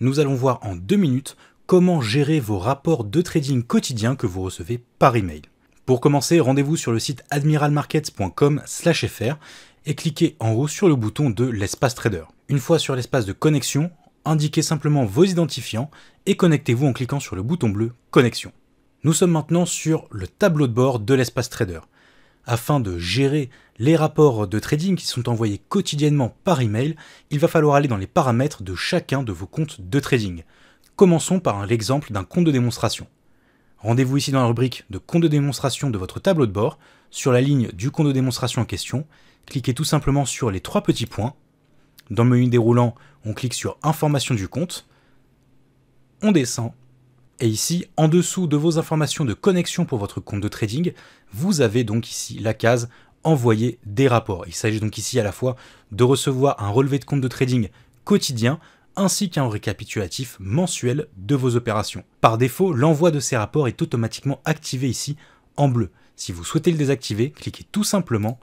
Nous allons voir en deux minutes comment gérer vos rapports de trading quotidiens que vous recevez par email. Pour commencer, rendez-vous sur le site admiralmarkets.com/fr et cliquez en haut sur le bouton de l'espace trader. Une fois sur l'espace de connexion, indiquez simplement vos identifiants et connectez-vous en cliquant sur le bouton bleu Connexion. Nous sommes maintenant sur le tableau de bord de l'espace trader. Afin de gérer les rapports de trading qui sont envoyés quotidiennement par email, il va falloir aller dans les paramètres de chacun de vos comptes de trading. Commençons par l'exemple d'un compte de démonstration. Rendez-vous ici dans la rubrique de compte de démonstration de votre tableau de bord, sur la ligne du compte de démonstration en question, cliquez tout simplement sur les trois petits points. Dans le menu déroulant, on clique sur Information du compte, on descend et ici, en dessous de vos informations de connexion pour votre compte de trading, vous avez donc ici la case envoyer des rapports. Il s'agit donc ici à la fois de recevoir un relevé de compte de trading quotidien ainsi qu'un récapitulatif mensuel de vos opérations. Par défaut, l'envoi de ces rapports est automatiquement activé ici en bleu. Si vous souhaitez le désactiver, cliquez tout simplement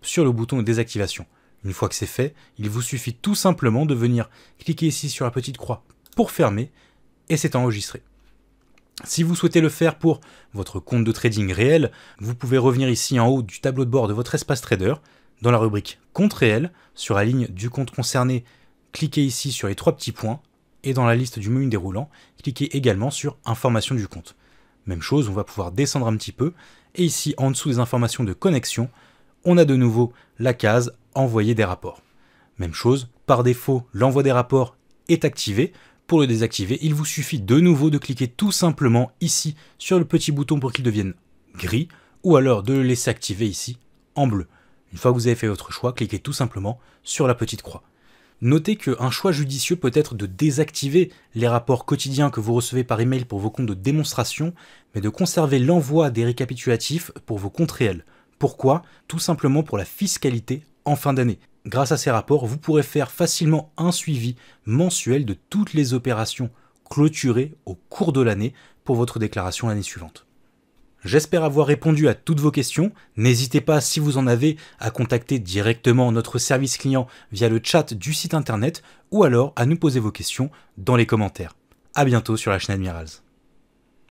sur le bouton de désactivation. Une fois que c'est fait, il vous suffit tout simplement de venir cliquer ici sur la petite croix pour fermer et c'est enregistré. Si vous souhaitez le faire pour votre compte de trading réel, vous pouvez revenir ici en haut du tableau de bord de votre espace trader, dans la rubrique Compte réel, sur la ligne du compte concerné, cliquez ici sur les trois petits points, et dans la liste du menu déroulant, cliquez également sur Information du compte. Même chose, on va pouvoir descendre un petit peu, et ici en dessous des informations de connexion, on a de nouveau la case Envoyer des rapports. Même chose, par défaut, l'envoi des rapports est activé, pour le désactiver, il vous suffit de nouveau de cliquer tout simplement ici sur le petit bouton pour qu'il devienne gris ou alors de le laisser activer ici en bleu. Une fois que vous avez fait votre choix, cliquez tout simplement sur la petite croix. Notez qu'un choix judicieux peut être de désactiver les rapports quotidiens que vous recevez par email pour vos comptes de démonstration, mais de conserver l'envoi des récapitulatifs pour vos comptes réels. Pourquoi Tout simplement pour la fiscalité en fin d'année. Grâce à ces rapports, vous pourrez faire facilement un suivi mensuel de toutes les opérations clôturées au cours de l'année pour votre déclaration l'année suivante. J'espère avoir répondu à toutes vos questions. N'hésitez pas, si vous en avez, à contacter directement notre service client via le chat du site internet ou alors à nous poser vos questions dans les commentaires. A bientôt sur la chaîne Admirals.